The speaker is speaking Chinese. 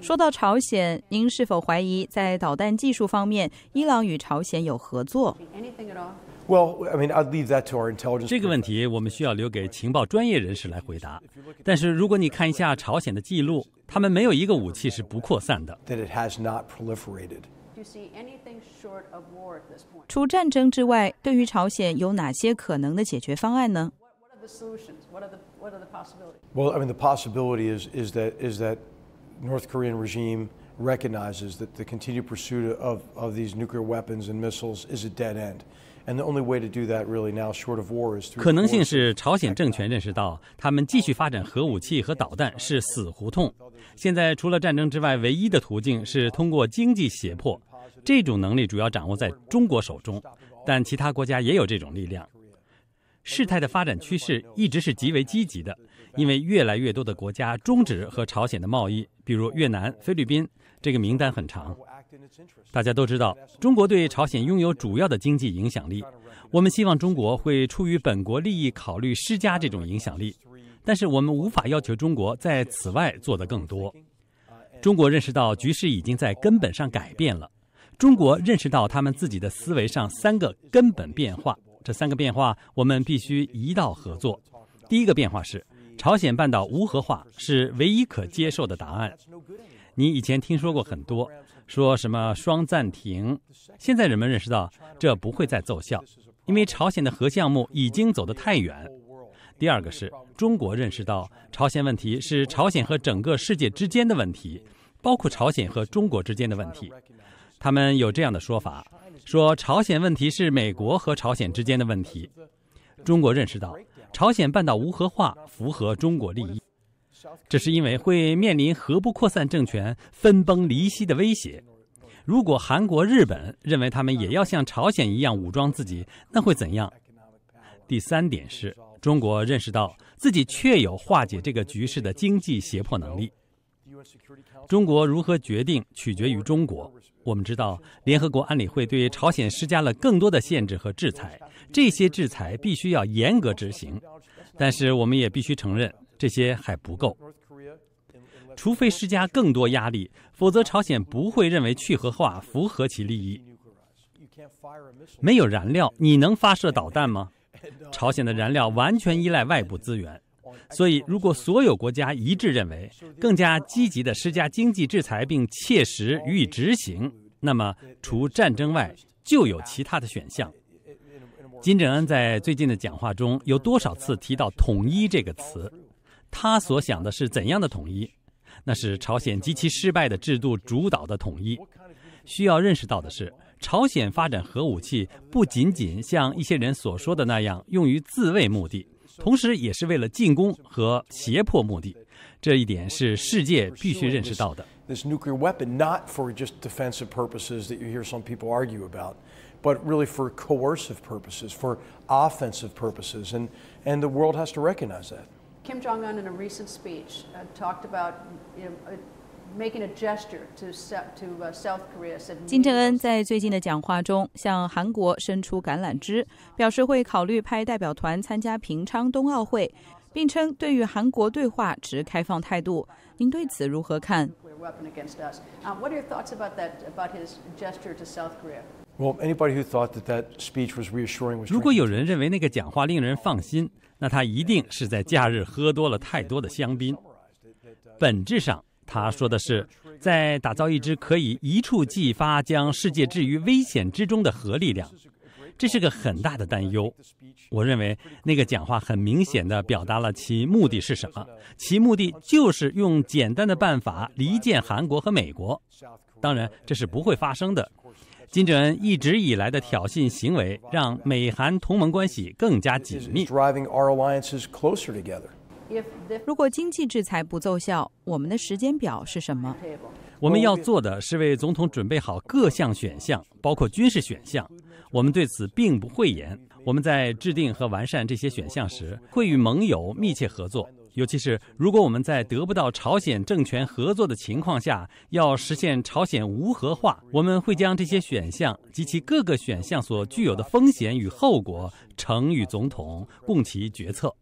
说到朝鲜，您是否怀疑在导弹技术方面，伊朗与朝鲜有合作？这个问题我们需要留给情报专业人士来回答。但是如果你看一下朝鲜的记录，他们没有一个武器是不扩散的。除战争之外，对于朝鲜有哪些可能的解决方案呢？solutions what are the what are the possibilities well i mean the possibility is is that is that north korean regime recognizes that the continued pursuit of of these nuclear weapons and missiles is a dead end and the only way to do that really now short of war is to 可能性是朝鲜政权认识到他们继续发展核武器和导弹是死胡同现在除了战争之外唯一的途径是通过经济胁迫这种能力主要掌握在中国手中但其他国家也有这种力量事态的发展趋势一直是极为积极的，因为越来越多的国家终止和朝鲜的贸易，比如越南、菲律宾，这个名单很长。大家都知道，中国对朝鲜拥有主要的经济影响力。我们希望中国会出于本国利益考虑施加这种影响力，但是我们无法要求中国在此外做得更多。中国认识到局势已经在根本上改变了。中国认识到他们自己的思维上三个根本变化。这三个变化我们必须一道合作。第一个变化是朝鲜半岛无核化是唯一可接受的答案。你以前听说过很多，说什么双暂停，现在人们认识到这不会再奏效，因为朝鲜的核项目已经走得太远。第二个是中国认识到朝鲜问题是朝鲜和整个世界之间的问题，包括朝鲜和中国之间的问题。他们有这样的说法。说朝鲜问题是美国和朝鲜之间的问题。中国认识到，朝鲜半岛无核化符合中国利益，这是因为会面临核不扩散政权分崩离析的威胁。如果韩国、日本认为他们也要像朝鲜一样武装自己，那会怎样？第三点是，中国认识到自己确有化解这个局势的经济胁迫能力。中国如何决定取决于中国。我们知道，联合国安理会对朝鲜施加了更多的限制和制裁，这些制裁必须要严格执行。但是，我们也必须承认，这些还不够。除非施加更多压力，否则朝鲜不会认为去核化符合其利益。没有燃料，你能发射导弹吗？朝鲜的燃料完全依赖外部资源。所以，如果所有国家一致认为更加积极地施加经济制裁，并切实予以执行，那么除战争外，就有其他的选项。金正恩在最近的讲话中有多少次提到“统一”这个词？他所想的是怎样的统一？那是朝鲜极其失败的制度主导的统一。需要认识到的是，朝鲜发展核武器不仅仅像一些人所说的那样用于自卫目的。同时也是为了进攻和胁迫目的。这一点是世界必须认识到的。This nuclear weapon, not for just defensive purposes that you hear some people argue about, but really for coercive purposes, for offensive purposes, and and the world has to recognize that. Kim Jong Un, in a recent speech, uh, talked about you know, 金正恩在最近的讲话中向韩国伸出橄榄枝，表示会考虑派代表团参加平昌冬奥会，并称对与韩国对话持开放态度。您对此如何看？如果有人认为那个讲话令人放心，那他一定是在假日喝多了太多的香槟。本质上。他说的是，在打造一支可以一触即发将世界置于危险之中的核力量，这是个很大的担忧。我认为那个讲话很明显的表达了其目的是什么，其目的就是用简单的办法离间韩国和美国。当然，这是不会发生的。金正恩一直以来的挑衅行为让美韩同盟关系更加紧密。如果经济制裁不奏效，我们的时间表是什么？我们要做的是为总统准备好各项选项，包括军事选项。我们对此并不讳言。我们在制定和完善这些选项时，会与盟友密切合作，尤其是如果我们在得不到朝鲜政权合作的情况下要实现朝鲜无核化，我们会将这些选项及其各个选项所具有的风险与后果呈与总统共其决策。